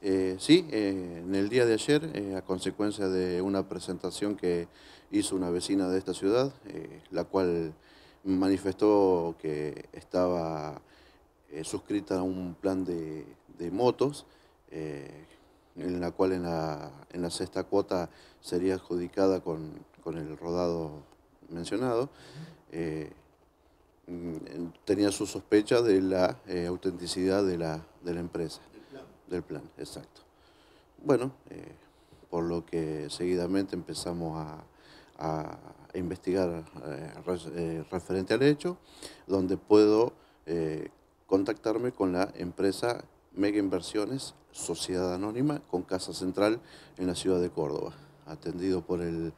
Eh, sí, eh, en el día de ayer, eh, a consecuencia de una presentación que hizo una vecina de esta ciudad, la cual manifestó que estaba suscrita a un plan de, motos, en la cual en la, sexta cuota sería adjudicada con, el rodado mencionado, mm, tenía su sospecha de la autenticidad de la, de la empresa. Del plan, exacto. Bueno, eh, por lo que seguidamente empezamos a, investigar eh, eh, referente al hecho, donde puedo contactarme con la empresa Mega Inversiones, Sociedad Anónima, con Casa Central en la ciudad de Córdoba, atendido por el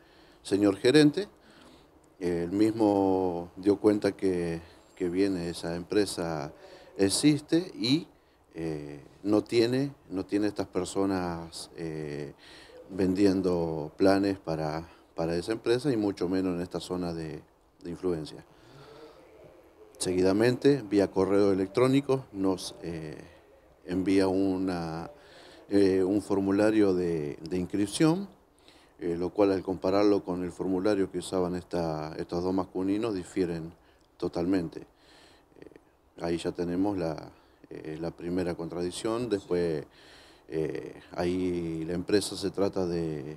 señor gerente. El mismo dio cuenta que, que esa empresa existe y eh, no tiene, no tiene estas personas eh, vendiendo planes para, esa empresa y mucho menos en esta zona de, influencia. Seguidamente, vía correo electrónico, nos eh, envía un formulario de, inscripción, lo cual al compararlo con el formulario que usaban estos dos masculinos difieren totalmente. ahí ya tenemos la, eh, la primera contradicción. Después eh, ahí la empresa se trata de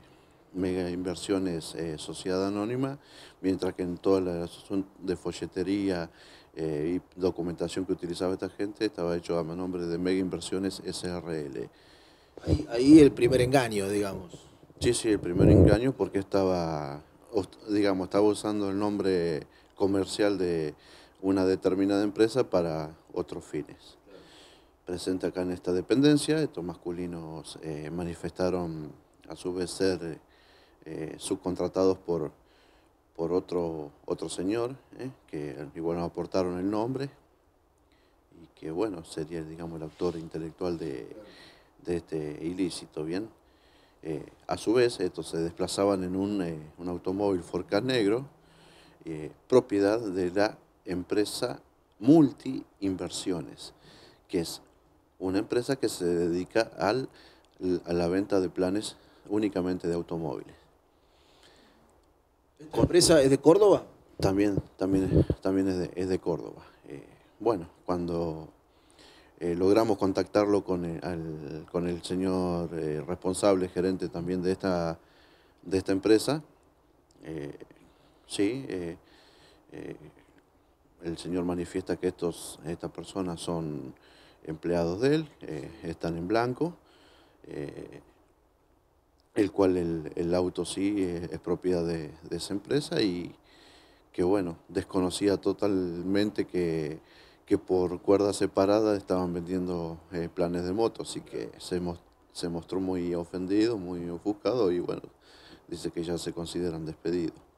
mega inversiones eh, sociedad anónima, mientras que en toda la de folletería y documentación que utilizaba esta gente estaba hecho a nombre de mega inversiones SRL. Ahí, ahí el primer engaño, digamos. Sí, sí, el primer engaño porque estaba, digamos, estaba usando el nombre comercial de una determinada empresa para otros fines presente acá en esta dependencia. Estos masculinos eh, manifestaron a su vez ser eh, subcontratados por, por otro, otro señor, eh, que igual nos aportaron el nombre, y que bueno, sería digamos el autor intelectual de, este ilícito, ¿bien? a su vez, estos se desplazaban en un, un automóvil Forca Negro, propiedad de la empresa Multi Inversiones que es una empresa que se dedica al, a la venta de planes únicamente de automóviles. ¿Esta empresa es de Córdoba? También, también, también es, de, Córdoba. Eh, bueno, cuando eh, logramos contactarlo con el, con el señor eh, responsable, gerente también de esta, de esta empresa, sí, el señor manifiesta que estas personas son empleados de él, eh, están en blanco, eh, el cual el, auto sí es, propiedad de, esa empresa y que bueno, desconocía totalmente que, por cuerda separada estaban vendiendo eh, planes de moto, así que se, se mostró muy ofendido, muy ofuscado y bueno, dice que ya se consideran despedidos.